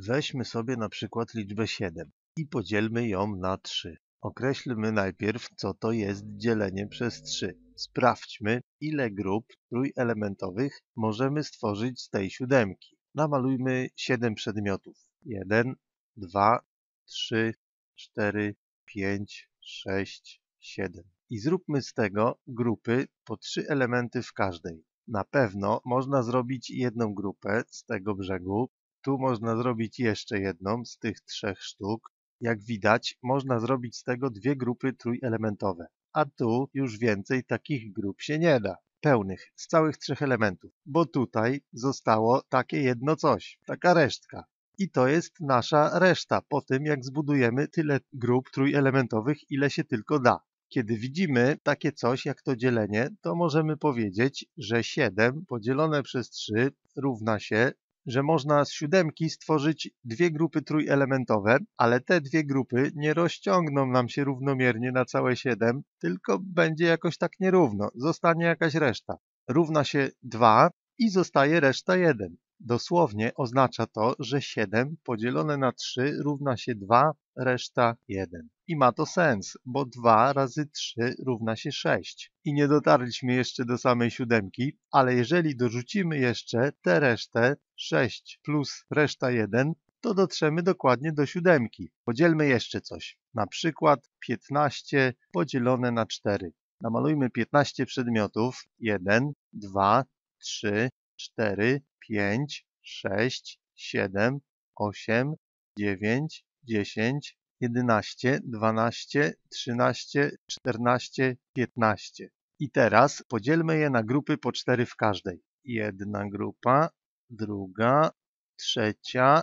Weźmy sobie na przykład liczbę 7 i podzielmy ją na 3. Określmy najpierw, co to jest dzielenie przez 3. Sprawdźmy, ile grup trójelementowych możemy stworzyć z tej siódemki. Namalujmy 7 przedmiotów. 1, 2, 3, 4, 5, 6, 7. I zróbmy z tego grupy po 3 elementy w każdej. Na pewno można zrobić jedną grupę z tego brzegu, tu można zrobić jeszcze jedną z tych trzech sztuk. Jak widać, można zrobić z tego dwie grupy trójelementowe. A tu już więcej takich grup się nie da. Pełnych, z całych trzech elementów. Bo tutaj zostało takie jedno coś. Taka resztka. I to jest nasza reszta po tym, jak zbudujemy tyle grup trójelementowych, ile się tylko da. Kiedy widzimy takie coś jak to dzielenie, to możemy powiedzieć, że 7 podzielone przez 3 równa się że można z siódemki stworzyć dwie grupy trójelementowe, ale te dwie grupy nie rozciągną nam się równomiernie na całe 7, tylko będzie jakoś tak nierówno, zostanie jakaś reszta. Równa się 2 i zostaje reszta 1. Dosłownie oznacza to, że 7 podzielone na 3 równa się 2, reszta 1. I ma to sens, bo 2 razy 3 równa się 6. I nie dotarliśmy jeszcze do samej siódemki, ale jeżeli dorzucimy jeszcze tę resztę 6 plus reszta 1, to dotrzemy dokładnie do siódemki. Podzielmy jeszcze coś, na przykład 15 podzielone na 4. Namalujmy 15 przedmiotów, 1, 2, 3, 4, pięć, sześć, siedem, osiem, dziewięć, dziesięć, 11, dwanaście, 13, 14, 15. I teraz podzielmy je na grupy po cztery w każdej. Jedna grupa, druga, trzecia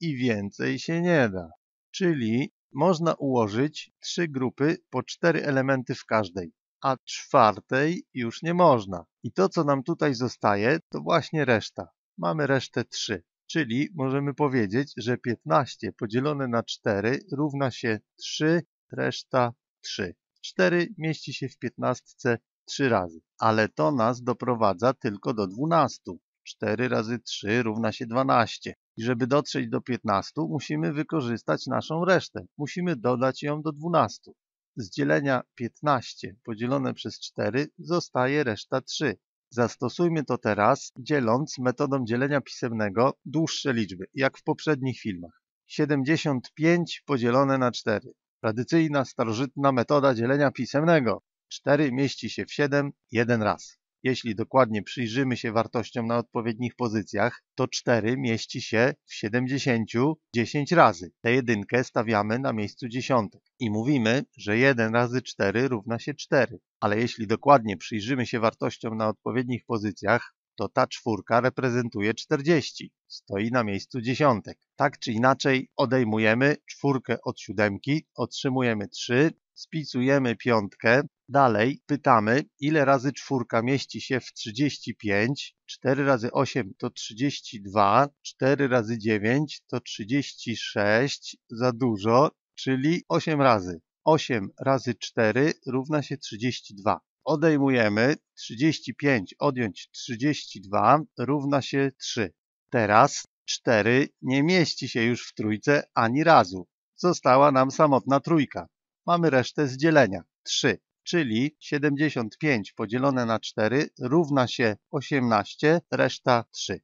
i więcej się nie da. Czyli można ułożyć trzy grupy po cztery elementy w każdej, a czwartej już nie można. I to, co nam tutaj zostaje, to właśnie reszta mamy resztę 3, czyli możemy powiedzieć, że 15 podzielone na 4 równa się 3, reszta 3. 4 mieści się w 15 3 razy, ale to nas doprowadza tylko do 12. 4 razy 3 równa się 12. I żeby dotrzeć do 15, musimy wykorzystać naszą resztę. Musimy dodać ją do 12. Z dzielenia 15 podzielone przez 4 zostaje reszta 3. Zastosujmy to teraz, dzieląc metodą dzielenia pisemnego dłuższe liczby, jak w poprzednich filmach. 75 podzielone na 4. Tradycyjna, starożytna metoda dzielenia pisemnego. 4 mieści się w 7 jeden raz. Jeśli dokładnie przyjrzymy się wartościom na odpowiednich pozycjach, to 4 mieści się w 70 10 razy. Tę jedynkę stawiamy na miejscu dziesiątek i mówimy, że 1 razy 4 równa się 4. Ale jeśli dokładnie przyjrzymy się wartościom na odpowiednich pozycjach, to ta czwórka reprezentuje 40. Stoi na miejscu dziesiątek. Tak czy inaczej odejmujemy czwórkę od siódemki, otrzymujemy 3, spisujemy piątkę, Dalej pytamy, ile razy czwórka mieści się w 35, 4 razy 8 to 32, 4 razy 9 to 36, za dużo, czyli 8 razy. 8 razy 4 równa się 32. Odejmujemy 35 odjąć 32 równa się 3. Teraz 4 nie mieści się już w trójce ani razu. Została nam samotna trójka. Mamy resztę z dzielenia 3 czyli 75 podzielone na 4 równa się 18, reszta 3.